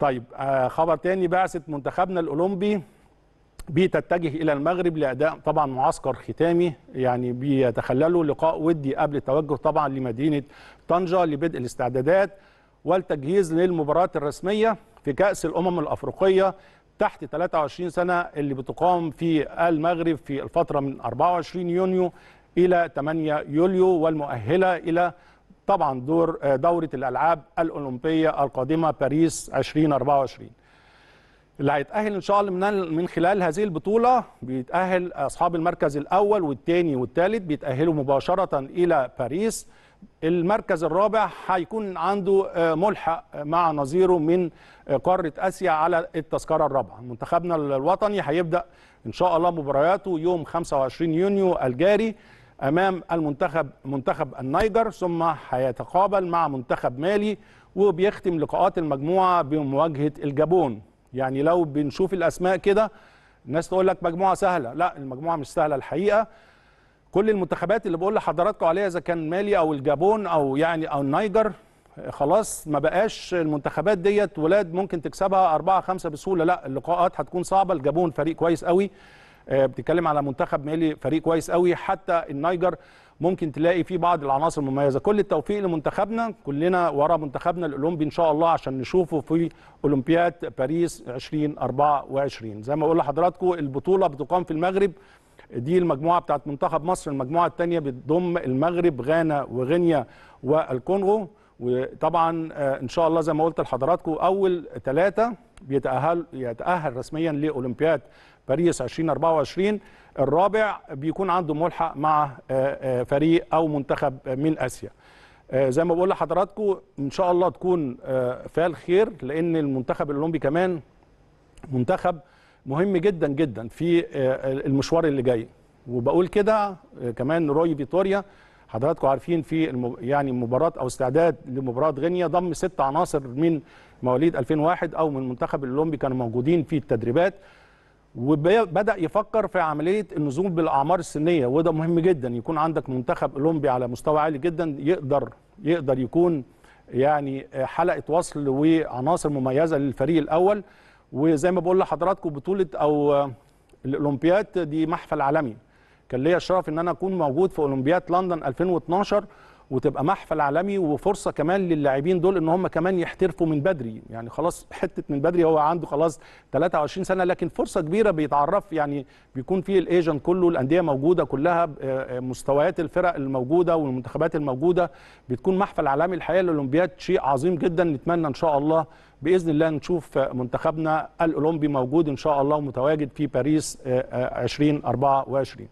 طيب آه، خبر تاني بعثه منتخبنا الاولمبي بتتجه الى المغرب لاداء طبعا معسكر ختامي يعني بيتخلله لقاء ودي قبل التوجه طبعا لمدينه طنجه لبدء الاستعدادات والتجهيز للمباراه الرسميه في كاس الامم الافريقيه تحت 23 سنه اللي بتقام في المغرب في الفتره من 24 يونيو الى 8 يوليو والمؤهله الى طبعا دور آه، دوره الالعاب الاولمبيه القادمه باريس 2024 اللي هيتاهل ان شاء الله من من خلال هذه البطوله بيتاهل اصحاب المركز الاول والثاني والثالث بيتاهلوا مباشره الى باريس المركز الرابع هيكون عنده آه، ملحق مع نظيره من آه، قاره اسيا على التذكره الرابعه منتخبنا الوطني هيبدا ان شاء الله مبارياته يوم 25 يونيو الجاري امام المنتخب منتخب النيجر ثم هيتقابل مع منتخب مالي وبيختم لقاءات المجموعه بمواجهه الجابون يعني لو بنشوف الاسماء كده الناس تقول لك مجموعه سهله لا المجموعه مش سهله الحقيقه كل المنتخبات اللي بقول لحضراتكم عليها اذا كان مالي او الجابون او يعني او النيجر خلاص ما بقاش المنتخبات ديت ولاد ممكن تكسبها أربعة خمسة بسهوله لا اللقاءات هتكون صعبه الجابون فريق كويس قوي آه، بتتكلم على منتخب مالي فريق كويس قوي حتى النيجر ممكن تلاقي فيه بعض العناصر المميزه كل التوفيق لمنتخبنا كلنا ورا منتخبنا الاولمبي ان شاء الله عشان نشوفه في اولمبياد باريس 2024 زي ما اقول لحضراتكم البطوله بتقام في المغرب دي المجموعه بتاعت منتخب مصر المجموعه الثانيه بتضم المغرب غانا وغينيا والكونغو وطبعا آه، ان شاء الله زي ما قلت لحضراتكم اول ثلاثه بيتأهل يتأهل رسميا لأولمبياد باريس 2024 الرابع بيكون عنده ملحق مع آه، آه، فريق أو منتخب من آسيا آه، زي ما بقول لحضراتكم إن شاء الله تكون فال خير لأن المنتخب الأولمبي كمان منتخب مهم جدا جدا في المشوار اللي جاي وبقول كده كمان روي فيتوريا حضراتكم عارفين في المب... يعني مباراه او استعداد لمباراه غينيا ضم ست عناصر من مواليد 2001 او من المنتخب الاولمبي كانوا موجودين في التدريبات وبدا يفكر في عمليه النزول بالاعمار السنيه وده مهم جدا يكون عندك منتخب اولمبي على مستوى عالي جدا يقدر يقدر يكون يعني حلقه وصل وعناصر مميزه للفريق الاول وزي ما بقول لحضراتكم بطوله او الاولمبياد دي محفل عالمي كان ليا الشرف ان انا اكون موجود في اولمبياد لندن 2012 وتبقى محفل عالمي وفرصه كمان للاعبين دول ان هم كمان يحترفوا من بدري يعني خلاص حته من بدري هو عنده خلاص 23 سنه لكن فرصه كبيره بيتعرف يعني بيكون فيه الايجنت كله الانديه موجوده كلها آه، آه، مستويات الفرق الموجوده والمنتخبات الموجوده بتكون محفل عالمي الحقيقه الاولمبياد شيء عظيم جدا نتمنى ان شاء الله باذن الله نشوف آه، منتخبنا الاولمبي موجود ان شاء الله ومتواجد في باريس 2024